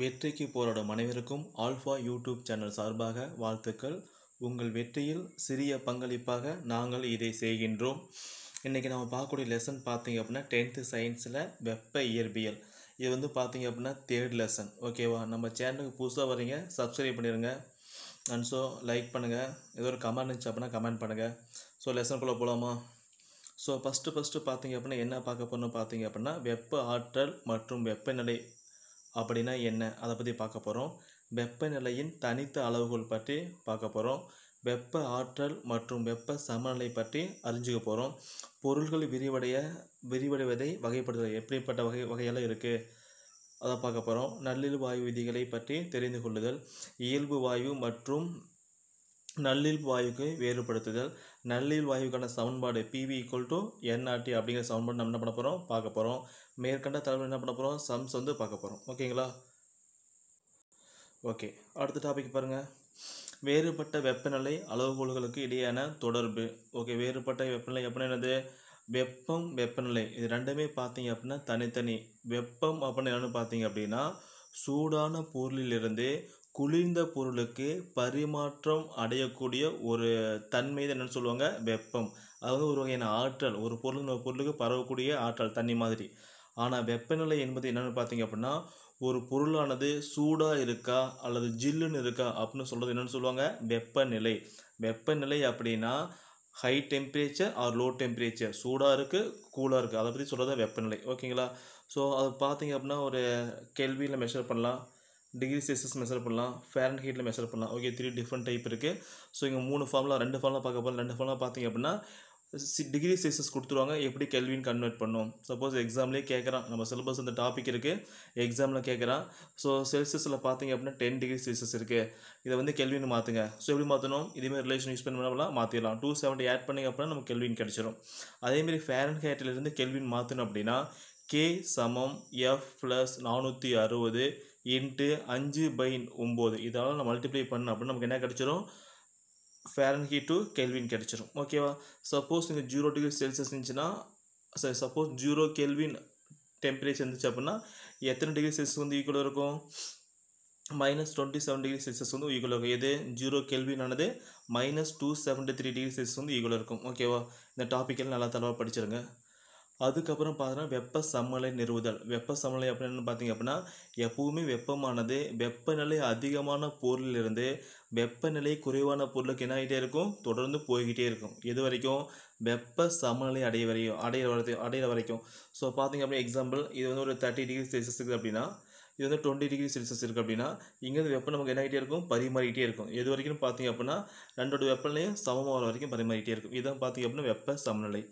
வெற்றிக்கு போராடும் அனைவருக்கும் ஆல்ஃபா யூடியூப் சேனல் சார்பாக வாழ்த்துக்கள் உங்கள் வெற்றியில் சிறிய பங்களிப்பாக நாங்கள் இதை செய்கின்றோம் இன்றைக்கி நம்ம பார்க்கக்கூடிய லெசன் பார்த்தீங்க அப்படின்னா டென்த்து சயின்ஸில் வெப்ப இயற்பியல் இது வந்து பார்த்தீங்க அப்படின்னா தேர்ட் லெசன் ஓகேவா நம்ம சேனலுக்கு புதுசாக வரீங்க சப்ஸ்கிரைப் பண்ணிடுங்க அண்ட் ஸோ லைக் பண்ணுங்கள் ஏதோ ஒரு கமெண்ட் இருந்துச்சு அப்படின்னா கமெண்ட் பண்ணுங்கள் ஸோ லெசனுக்குள்ளே போகலாமா ஸோ ஃபஸ்ட்டு ஃபஸ்ட்டு பார்த்தீங்க அப்படின்னா என்ன பார்க்க போகணும் பார்த்தீங்க அப்படின்னா வெப்ப ஆற்றல் மற்றும் வெப்பநிலை அப்படின்னா என்ன அதை பற்றி பார்க்க போகிறோம் வெப்பநிலையின் தனித்த அளவுகள் பற்றி பார்க்க போகிறோம் வெப்ப ஆற்றல் மற்றும் வெப்ப சமநிலை பற்றி அறிஞ்சுக்க போகிறோம் பொருள்கள் விரிவடைய விரிவடைவதை வகைப்படுத்துவது எப்படிப்பட்ட வகை வகையெல்லாம் இருக்குது அதை பார்க்க போகிறோம் நள்ளிரு வாயு விதிகளை பற்றி தெரிந்து கொள்ளுதல் இயல்பு வாயு மற்றும் நள்ளிரு வாயுக்கு வேறுபடுத்துதல் நல்லில் வாயுக்கான சவுன்பாடு பிவி ஈக்குவல் டு என்ஆர்டி அப்படிங்கிற சமன்பாடு நம்ம என்ன பண்ண போகிறோம் பார்க்க போகிறோம் மேற்கண்ட தலைவர் என்ன பண்ண போகிறோம் சம்ஸ் வந்து பார்க்க போகிறோம் ஓகேங்களா ஓகே அடுத்த டாபிக் பாருங்கள் வேறுபட்ட வெப்பநிலை அளவுகோள்களுக்கு இடையேயான தொடர்பு ஓகே வேறுபட்ட வெப்பநிலை எப்படின்னா என்னது வெப்பம் வெப்பநிலை இது ரெண்டுமே பார்த்தீங்க அப்படின்னா தனித்தனி வெப்பம் அப்படின்னு என்னென்னு பார்த்தீங்க அப்படின்னா சூடான பொருளிலிருந்து குளிர்ந்த பொருளுக்கு பரிமாற்றம் அடையக்கூடிய ஒரு தன்மை தான் என்னென்னு சொல்லுவாங்க வெப்பம் அதாவது ஒரு வகையான ஆற்றல் ஒரு பொருள் ஒரு பொருளுக்கு பரவக்கூடிய ஆற்றல் தண்ணி மாதிரி ஆனால் வெப்பநிலை என்பது என்னென்னு பார்த்தீங்க அப்படின்னா ஒரு பொருளானது சூடாக இருக்கா அல்லது ஜில்லுன்னு இருக்கா அப்படின்னு சொல்கிறது என்னென்னு சொல்லுவாங்க வெப்பநிலை வெப்பநிலை அப்படின்னா high temperature or low temperature சூடாக இருக்குது கூலாக இருக்குது அதை பற்றி சொல்கிறது வெப்பநிலை ஓகேங்களா ஸோ அது பார்த்தீங்க அப்படின்னா ஒரு கேள்வியில் மெஷர் பண்ணலாம் டிகிரி செல்சியஸ் மெஷர் பண்ணலாம் ஃபேரன் ஹீட்டில் மெஷர் பண்ணலாம் ஓகே த்ரீ டிஃப்ரெண்ட் டைப் இருக்குது ஸோ இங்கே மூணு ஃபார்முலா ரெண்டு ஃபார்முலா பார்க்க போகிறோம் ரெண்டு ஃபார்மலாக பார்த்தீங்க அப்படின்னா சி டிகிரி செல்சியஸ் கொடுத்துருவாங்க எப்படி கெல்வின் கன்வெர்ட் பண்ணும் சப்போஸ் எக்ஸாம்லேயே கேட்குறான் நம்ம சிலபஸ் அந்த டாபிக் இருக்குது எக்ஸாமில் கேட்குறான் ஸோ செல்சியஸில் பார்த்தீங்க அப்படின்னா டென் டிகிரி செல்சியஸ் இருக்குது இதை வந்து கெல்வின் மாற்றுங்க ஸோ எப்படி மாற்றணும் இதேமாதிரி ரிலேஷன் யூஸ் பண்ணலாம் மாற்றிடலாம் டூ செவன்ட்டி ஆட் பண்ணிங்க அப்படின்னா நமக்கு கெல்வின் கிடச்சிரும் அதேமாரி ஃபேரன் ஹேட்டிலிருந்து கெல்வின் மாற்றணும் அப்படின்னா கே சமம் எஃப் ப்ளஸ் நானூற்றி அறுபது இன்ட்டு அஞ்சு பை ஒம்பது இதால் நம்ம மல்டிப்ளை பண்ணோம் அப்படின்னு நமக்கு என்ன கிடச்சிரும் ஹீட் டு கெல்வின் கிடச்சிரும் ஓகேவா சப்போஸ் நீங்கள் ஜீரோ டிகிரி செல்சியஸ் இருந்துச்சுன்னா சரி சப்போஸ் ஜீரோ கெல்வின் டெம்பரேச்சர் இருந்துச்சு அப்படின்னா எத்தனை டிகிரி செல்சியஸ் வந்து ஈக்குவல் இருக்கும் minus twenty seven degree Celsius வந்து ஈக்குவல் இருக்கும் எது ஜீரோ ஆனது minus two seventy three degree Celsius வந்து ஈக்குவல் இருக்கும் ஓகேவா இந்த டாப்பிக்கெல்லாம் நல்லா தலைவாக படிச்சிருங்க அதுக்கப்புறம் பார்த்தோன்னா வெப்ப சமநிலை நிறுவுதல் வெப்ப சமநிலை அப்படின்னு பார்த்தீங்க அப்படின்னா எப்பவுமே வெப்பமானது வெப்பநிலை அதிகமான பொருளிலிருந்து வெப்பநிலை குறைவான பொருளுக்கு என்ன ஆகிட்டே இருக்கும் தொடர்ந்து போய்கிட்டே இருக்கும் இது வரைக்கும் வெப்ப சமநிலை அடைய வரையும் அடையிற வரை அடையிற வரைக்கும் ஸோ பார்த்தீங்க அப்படின்னா எக்ஸாம்பிள் இது வந்து ஒரு தேர்ட்டி டிகிரி செல்சியஸ் இருக்குது அப்படின்னா இது வந்து டுவெண்ட்டி டிகிரி செல்சியஸ் இருக்குது அப்படின்னா இங்கேருந்து வெப்பம் நமக்கு என்ன ஆகிட்டே இருக்கும் பரிமாறிக்கிட்டே இருக்கும் எது வரைக்கும் பார்த்தீங்க அப்படின்னா ரெண்டோட வெப்பநிலையும் சமமாக வரைக்கும் பரிமாறிக்கிட்டே இருக்கும் இதுதான் பார்த்தீங்க அப்படின்னா வெப்ப சமநிலை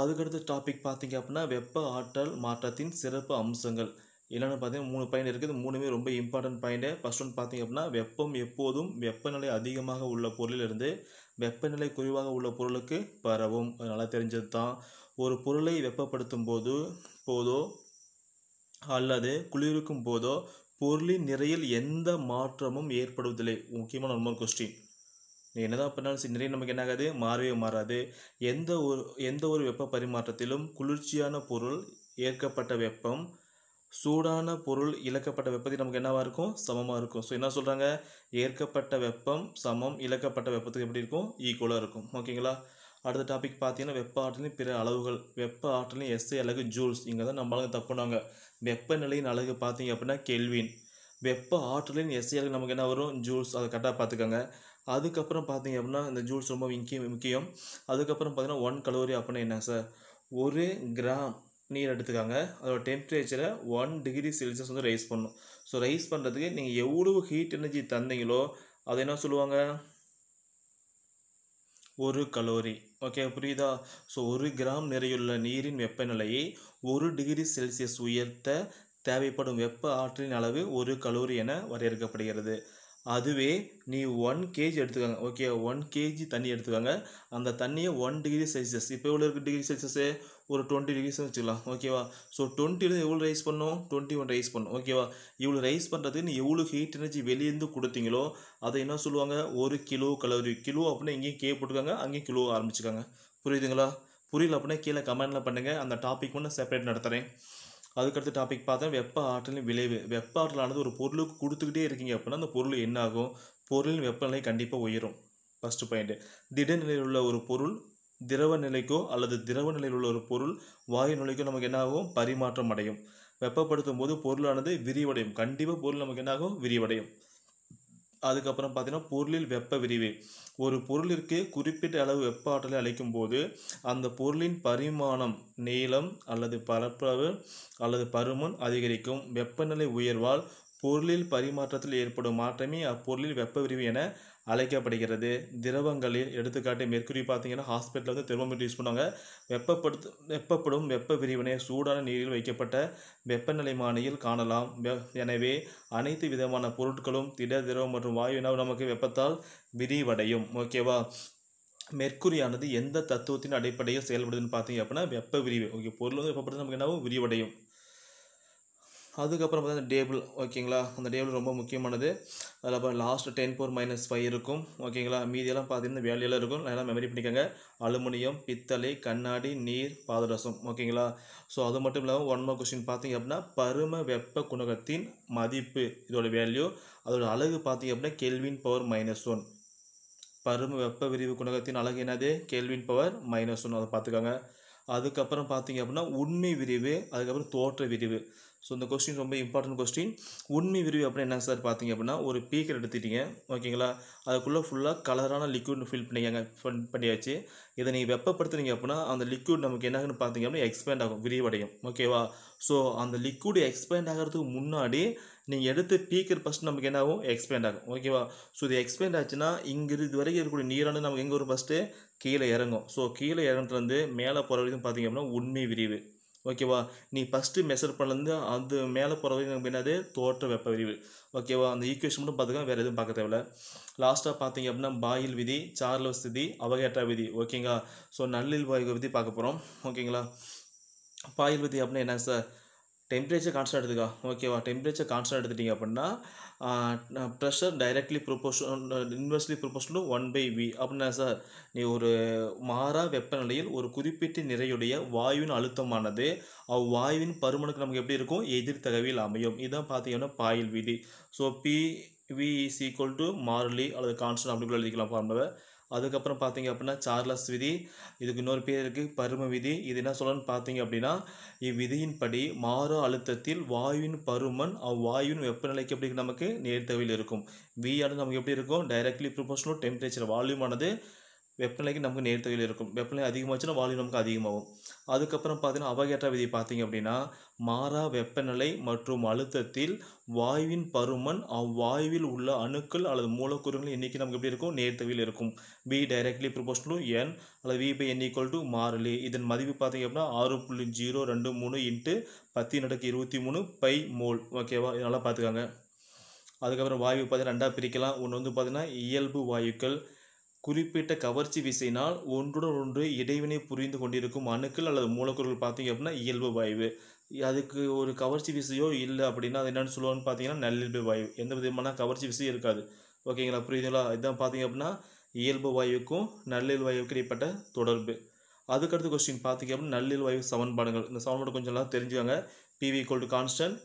அதுக்கடுத்த டாபிக் பார்த்திங்க அப்படின்னா வெப்ப ஆற்றல் மாற்றத்தின் சிறப்பு அம்சங்கள் என்னென்னு பார்த்தீங்கன்னா மூணு பாயிண்ட் இருக்குது மூணுமே ரொம்ப இம்பார்ட்டன்ட் பாயிண்ட்டு ஃபஸ்ட் ஒன் பார்த்திங்க அப்படின்னா வெப்பம் எப்போதும் வெப்பநிலை அதிகமாக உள்ள பொருளிலிருந்து வெப்பநிலை குறைவாக உள்ள பொருளுக்கு பரவும் நல்லா தெரிஞ்சது தான் ஒரு பொருளை வெப்பப்படுத்தும் போது போதோ அல்லது குளிர்க்கும் போதோ பொருளின் நிறையில் எந்த மாற்றமும் ஏற்படுவதில்லை முக்கியமான நம்பர் கொஸ்டின் என்னதான் பண்ணாலும் நிறைய நமக்கு என்ன ஆகாது மாறவே மாறாது எந்த ஒரு எந்த ஒரு வெப்ப பரிமாற்றத்திலும் குளிர்ச்சியான பொருள் ஏற்கப்பட்ட வெப்பம் சூடான பொருள் இழக்கப்பட்ட வெப்பத்துக்கு நமக்கு என்னவாக இருக்கும் சமமாக இருக்கும் ஸோ என்ன சொல்கிறாங்க ஏற்கப்பட்ட வெப்பம் சமம் இழக்கப்பட்ட வெப்பத்துக்கு எப்படி இருக்கும் ஈக்குவலாக இருக்கும் ஓகேங்களா அடுத்த டாபிக் பார்த்தீங்கன்னா வெப்ப ஆற்றலின் பிற அளவுகள் வெப்ப ஆற்றலின் எஸ்ஐ அழகு ஜூல்ஸ் இங்கே தான் நம்மளால தப்புனாங்க வெப்பநிலையின் அழகு பார்த்தீங்க அப்படின்னா கெல்வின் வெப்ப ஆற்றலின் எஸ்ஐ அழகு நமக்கு என்ன வரும் ஜூல்ஸ் அதை கரெக்டாக பார்த்துக்கோங்க அதுக்கப்புறம் பார்த்தீங்க அப்படின்னா இந்த ஜூல்ஸ் ரொம்ப முக்கியம் முக்கியம் அதுக்கப்புறம் பார்த்தீங்கன்னா ஒன் கலோரி அப்படின்னா என்ன சார் ஒரு கிராம் நீர் எடுத்துக்காங்க அதோட டெம்பரேச்சரை ஒன் டிகிரி செல்சியஸ் வந்து ரைஸ் பண்ணும் ஸோ ரைஸ் பண்ணுறதுக்கு நீங்கள் எவ்வளவு ஹீட் எனர்ஜி தந்தீங்களோ அதை என்ன சொல்லுவாங்க ஒரு கலோரி ஓகே புரியுதா ஸோ ஒரு கிராம் நிறையுள்ள நீரின் வெப்பநிலையை ஒரு டிகிரி செல்சியஸ் உயர்த்த தேவைப்படும் வெப்ப ஆற்றலின் அளவு ஒரு கலோரி என வரையறுக்கப்படுகிறது அதுவே நீ ஒன் கேஜி எடுத்துக்கோங்க ஓகே ஒன் கேஜி தண்ணி எடுத்துக்கோங்க அந்த தண்ணியை ஒன் டிகிரி செல்சியஸ் இப்போ எவ்வளோ இருக்குது டிகிரி செல்சியஸு ஒரு டுவெண்ட்டி டிகிரிஸ் வச்சுக்கலாம் ஓகேவா ஸோ டுவெண்ட்டிலேருந்து எவ்வளோ ரைஸ் பண்ணோம் டுவெண்ட்டி ஒன் ரைஸ் பண்ணும் ஓகேவா இவ்வளோ ரைஸ் பண்ணுறதுக்கு நீ எவ்வளோ ஹீட் எனர்ஜி வெளியேருந்து கொடுத்தீங்களோ அதை என்ன சொல்லுவாங்க ஒரு கிலோ கலோரி கிலோ அப்படின்னா இங்கேயும் கே போட்டுக்காங்க அங்கேயும் கிலோ ஆரம்பிச்சுக்காங்க புரியுதுங்களா புரியல அப்படின்னா கீழே கமெண்டில் பண்ணுங்கள் அந்த டாபிக் நான் செப்பரேட் நடத்துகிறேன் அதுக்கடுத்த டாபிக் பார்த்தா வெப்ப ஆற்றலின் விளைவு வெப்ப ஆற்றலானது ஒரு பொருளுக்கு கொடுத்துக்கிட்டே இருக்கீங்க அப்படின்னா அந்த பொருள் என்ன ஆகும் பொருளின் வெப்பநிலை கண்டிப்பாக உயரும் ஃபஸ்ட்டு பாயிண்ட்டு நிலையில் உள்ள ஒரு பொருள் திரவ நிலைக்கோ அல்லது திரவ நிலையில் உள்ள ஒரு பொருள் வாயு நிலைக்கோ நமக்கு என்னாகும் பரிமாற்றம் அடையும் வெப்பப்படுத்தும் போது பொருளானது விரிவடையும் கண்டிப்பாக பொருள் நமக்கு என்னாகும் விரிவடையும் அதுக்கப்புறம் பார்த்தீங்கன்னா பொருளில் வெப்ப விரிவு ஒரு பொருளிற்கு குறிப்பிட்ட அளவு வெப்ப ஆற்றலை அளிக்கும் போது அந்த பொருளின் பரிமாணம் நீளம் அல்லது பரப்பளவு அல்லது பருமன் அதிகரிக்கும் வெப்பநிலை உயர்வால் பொருளில் பரிமாற்றத்தில் ஏற்படும் மாற்றமே அப்பொருளில் வெப்ப விரிவு என அழைக்கப்படுகிறது திரவங்களில் எடுத்துக்காட்டு மெர்க்குரி பார்த்தீங்கன்னா ஹாஸ்பிட்டலில் வந்து தெர்மோமீட்டர் யூஸ் பண்ணுவாங்க வெப்பப்படுத்து வெப்பப்படும் வெப்ப பிரிவினை சூடான நீரில் வைக்கப்பட்ட வெப்பநிலைமானியில் காணலாம் எனவே அனைத்து விதமான பொருட்களும் திட திரவம் மற்றும் வாயு நமக்கு வெப்பத்தால் விரிவடையும் ஓகேவா மெர்க்குரியானது எந்த தத்துவத்தின் அடிப்படையில் செயல்படுதுன்னு பார்த்தீங்க அப்படின்னா வெப்ப விரிவு ஓகே பொருள் வந்து வெப்பப்படுத்து நமக்கு என்னவோ விரிவடையும் அதுக்கப்புறம் பார்த்தீங்கன்னா டேபிள் ஓகேங்களா அந்த டேபிள் ரொம்ப முக்கியமானது அதில் அப்புறம் last ten four minus five இருக்கும் ஓகேங்களா மீதியெல்லாம் பார்த்தீங்கன்னா வேலையெல்லாம் இருக்கும் நல்லா மெமரி பண்ணிக்கோங்க அலுமினியம் பித்தளை கண்ணாடி நீர் பாதரசம் ஓகேங்களா ஸோ அது மட்டும் இல்லாமல் ஒன் மோர் கொஸ்டின் பார்த்தீங்க அப்படின்னா பரும வெப்ப குணகத்தின் மதிப்பு இதோட வேல்யூ அதோட அழகு பார்த்தீங்க அப்படின்னா கெல்வின் பவர் மைனஸ் ஒன் பரும வெப்ப விரிவு குணகத்தின் அழகு என்னது கெல்வின் பவர் மைனஸ் ஒன் அதை பார்த்துக்கோங்க அதுக்கப்புறம் பார்த்தீங்க அப்படின்னா உண்மை விரிவு அதுக்கப்புறம் தோற்ற விரிவு ஸோ இந்த கொஸ்டின் ரொம்ப இம்பார்ட்டன்ட் கொஸ்டின் உண்மை விரிவு அப்படின்னு என்ன சார் பார்த்தீங்க அப்படின்னா ஒரு பீக்கர் எடுத்துட்டீங்க ஓகேங்களா அதுக்குள்ளே ஃபுல்லாக கலரான லிக்விட் ஃபில் பண்ணிக்காங்க பண்ணியாச்சு இதை நீங்கள் வெப்பப்படுத்துனீங்க அப்படின்னா அந்த லிக்விட் நமக்கு என்னாகுன்னு பார்த்தீங்க அப்படின்னா எக்ஸ்பேண்ட் ஆகும் விரிவடையும் ஓகேவா ஸோ அந்த லிக்விட் எக்ஸ்பேண்ட் ஆகிறதுக்கு முன்னாடி நீங்கள் எடுத்து பீக்கர் ஃபஸ்ட்டு நமக்கு என்ன ஆகும் எக்ஸ்பேண்ட் ஆகும் ஓகேவா ஸோ இது எக்ஸ்பேண்ட் ஆச்சுன்னா இங்கே இது வரைக்கும் இருக்கக்கூடிய நீரானது நமக்கு எங்கே ஒரு ஃபஸ்ட்டு கீழே இறங்கும் ஸோ கீழே இறங்குறதுலேருந்து மேலே போகிற வரைக்கும் பார்த்திங்க அப்படின்னா உண்மை விரிவு ஓகேவா நீ ஃபஸ்ட்டு மெஷர் பண்ணலேருந்து அது மேலே போகிற வரைக்கும் நமக்கு என்னது தோற்ற வெப்ப விரிவு ஓகேவா அந்த ஈக்குவேஷன் மட்டும் பார்த்துக்கலாம் வேறு எதுவும் பார்க்க தேவையில்ல லாஸ்ட்டாக பார்த்தீங்க அப்படின்னா பாயில் விதி சார்ல விதி அவகேட்டா விதி ஓகேங்களா ஸோ நல்லில் வாயு விதி பார்க்க போகிறோம் ஓகேங்களா பாயில் விதி அப்படின்னா என்ன சார் டெம்ப்ரேச்சர் கான்ஸ்டன்ட் எடுத்துக்கா ஓகேவா டெம்பரேச்சர் கான்ஸ்டன்ட் எடுத்துட்டிங்க அப்படின்னா pressure directly proportion inversely proportion one by V அப்படின்னா சார் நீ ஒரு மாறா வெப்பநிலையில் ஒரு குறிப்பிட்ட நிறையுடைய வாயுவின் அழுத்தமானது அவ்வாயுவின் பருமனுக்கு நமக்கு எப்படி இருக்கும் எதிர் அமையும் இதுதான் பார்த்தீங்கன்னா பாயில் விதி so P V is equal to மாறிலி அல்லது கான்ஸ்டன்ட் அப்படிக்குள்ள எழுதிக்கலாம் ஃபார்முலாவை அதுக்கப்புறம் பார்த்தீங்க அப்படின்னா சார்லஸ் விதி இதுக்கு இன்னொரு பேர் இருக்குது பரும விதி இது என்ன சொல்லணும்னு பார்த்தீங்க அப்படின்னா இவ்விதியின்படி மாறு அழுத்தத்தில் வாயுவின் பருமன் அவ்வாயுவின் வெப்பநிலைக்கு எப்படி நமக்கு நேர்த்தவையில் இருக்கும் வியானது நமக்கு எப்படி இருக்கும் டைரக்ட்லி ப்ரொபோஷனல் டெம்பரேச்சர் வால்யூமானது வெப்பநிலைக்கு நமக்கு நேர்த்தகையில் இருக்கும் வெப்பநிலை அதிகமாகச்சுன்னா வால்யூம் நமக்கு அதிகமாகும் அதுக்கப்புறம் பார்த்தீங்கன்னா அவகேற்றா விதி பார்த்தீங்க அப்படின்னா மாறா வெப்பநிலை மற்றும் அழுத்தத்தில் வாயுவின் பருமன் அவ்வாயுவில் உள்ள அணுக்கள் அல்லது மூலக்கூறுகளின் எண்ணிக்கை நமக்கு எப்படி இருக்கும் நேர்த்தவில் இருக்கும் பி டைரக்ட்லி ப்ரொபோஷனும் என் அல்லது V by N equal to மாறிலி இதன் மதிப்பு பார்த்தீங்க அப்படின்னா ஆறு புள்ளி ஜீரோ ரெண்டு மூணு இன்ட்டு பத்து நடக்கு இருபத்தி மூணு பை மோல் ஓகேவா இதெல்லாம் பார்த்துக்காங்க அதுக்கப்புறம் வாயு பார்த்தீங்கன்னா ரெண்டாக பிரிக்கலாம் ஒன்று வந்து பார்த்தீங்கன்னா இயல்பு வாயுக்கள் குறிப்பிட்ட கவர்ச்சி விசையினால் ஒன்றுடன் ஒன்று இடைவினை புரிந்து கொண்டிருக்கும் அணுக்கள் அல்லது மூலக்கூறுகள் பார்த்தீங்க அப்படின்னா இயல்பு வாயு அதுக்கு ஒரு கவர்ச்சி விசையோ இல்லை அப்படின்னா அது என்னென்னு சொல்லுவாங்கன்னு பார்த்தீங்கன்னா நல்லியல்பு வாயு எந்த விதமான கவர்ச்சி விசையும் இருக்காது ஓகேங்களா புரியுதுங்களா இதான் பார்த்தீங்க அப்படின்னா இயல்பு வாயுக்கும் நல்லியல் வாயுக்கும் இடைப்பட்ட தொடர்பு அதுக்கடுத்த கொஸ்டின் பார்த்தீங்க அப்படின்னா நல்லியல் வாயு சமன்பாடுகள் இந்த சமன்பாடு கொஞ்சம் நல்லா தெரிஞ்சுக்காங்க PV equal to constant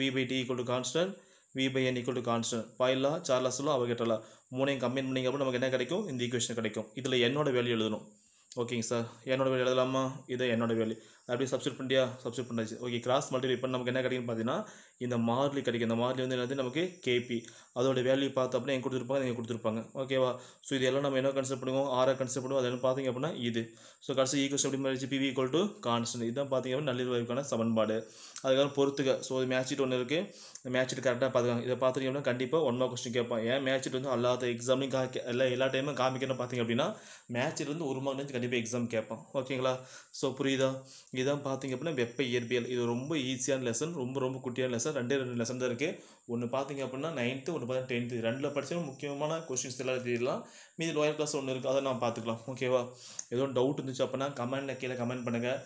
V by T equal to constant V by N equal to constant பாயிலா சார்லஸ்லோ அவகேட்டலா மூணையும் கம்பைன் பண்ணிங்க அப்படின்னு நமக்கு என்ன கிடைக்கும் இந்த ஈக்குவேஷன் கிடைக்கும் இதில் என்னோட வேல்யூ எழுதணும் ஓகேங்க சார் என்னோட வேல்யூ எழுதலாமா இது என்னோட வேல்யூ அப்படியே சப்ஸ்டியூட் பண்ணியா சப்ஸ்டியூட் பண்ணாச்சு ஓகே கிராஸ் மல்டிப்ளை பண்ண நமக்கு என்ன கிடைக்குன்னு பார்த்தீங்கன்னா இந்த மார்லி கிடைக்கும் இந்த மார்லி வந்து என்னது நமக்கு கேபி அதோட வேல்யூ பார்த்து அப்படின்னா எங்கே கொடுத்துருப்பாங்க நீங்கள் கொடுத்துருப்பாங்க ஓகேவா ஸோ இது எல்லாம் நம்ம என்ன கன்சிடர் பண்ணுவோம் ஆறாக கன்சிடர் பண்ணுவோம் அதெல்லாம் பார்த்தீங்க அப்படின்னா இது ஸோ கடைசி ஈக்குவல் எப்படி மாதிரி பிவி ஈக்குவல் டு கான்ஸ்டன்ட் இதுதான் பார்த்தீங்க அப்படின்னா நல்லிருவாய்க்கான சமன்பாடு அதுக்கப்புறம் பொறுத்துக்க ஸோ மேட்சிட்டு ஒன்று இருக்குது மேட்சிட் கரெக்டாக பார்த்துக்காங்க இதை பார்த்துக்கிங்க அப்படின்னா கண்டிப்பாக ஒன் மார்க் கொஸ்டின் கேட்பான் ஏன் மேட்சிட் வந்து அல்லாத எக்ஸாம்லையும் காமிக்க எல்லா எல்லா டைமும் காமிக்கணும் பார்த்தீங்க அப்படின்னா மேட்சிட் வந்து ஒரு மார்க்லேருந்து கண்டிப்பாக எக்ஸாம் கேட்பான் ஓகேங்களா ஸோ புரியுதா இதான் பார்த்திங்க அப்படின்னா வெப்ப இயற்பியல் இது ரொம்ப ஈஸியான லெசன் ரொம்ப ரொம்ப குட்டியான லெசன் ரெண்டே ரெண்டு லெசன் தான் இருக்குது ஒன்று பார்த்திங்க அப்படின்னா நைன்த்து ஒன்று பார்த்தீங்கன்னா டென்த்து ரெண்டில் படித்தா முக்கியமான கொஷின்ஸ் எல்லாம் தெரியலாம் மீது லோயர் கிளாஸ் ஒன்று இருக்குது அதை நான் பார்த்துக்கலாம் ஓகேவா ஏதோ டவுட் இருந்துச்சு அப்படின்னா கமெண்ட்டில் கீழே கமெண்ட் பண்ணுங்கள்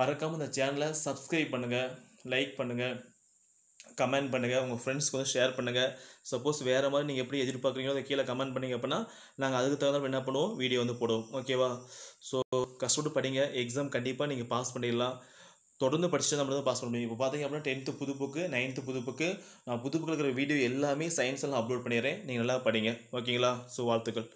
மறக்காமல் இந்த சேனலை சப்ஸ்கிரைப் பண்ணுங்கள் லைக் பண்ணுங்கள் கமெண்ட் பண்ணுங்கள் உங்கள் ஃப்ரெண்ட்ஸ்க்கு வந்து ஷேர் பண்ணுங்கள் சப்போஸ் வேறு மாதிரி நீங்கள் எப்படி எதிர்பார்க்குறீங்களோ அதை கீழே கமெண்ட் பண்ணிங்க அப்படின்னா நாங்கள் அதுக்கு தகுந்த என்ன பண்ணுவோம் வீடியோ வந்து போடுவோம் ஓகேவா ஸோ கஷ்டப்பட்டு படிங்க எக்ஸாம் கண்டிப்பாக நீங்கள் பாஸ் பண்ணிடலாம் தொடர்ந்து படிச்சு நம்ம தான் பாஸ் பண்ண முடியும் இப்போ பார்த்தீங்க அப்படின்னா டென்த்து புதுப்புக்கு நைன்த்து புதுப்புக்கு நான் புதுப்புக்கு இருக்கிற வீடியோ எல்லாமே சயின்ஸ் எல்லாம் அப்லோட் பண்ணிடுறேன் நீங்கள் நல்லா படிங்க ஓகேங்களா ஸோ வாழ்த்துக்கள்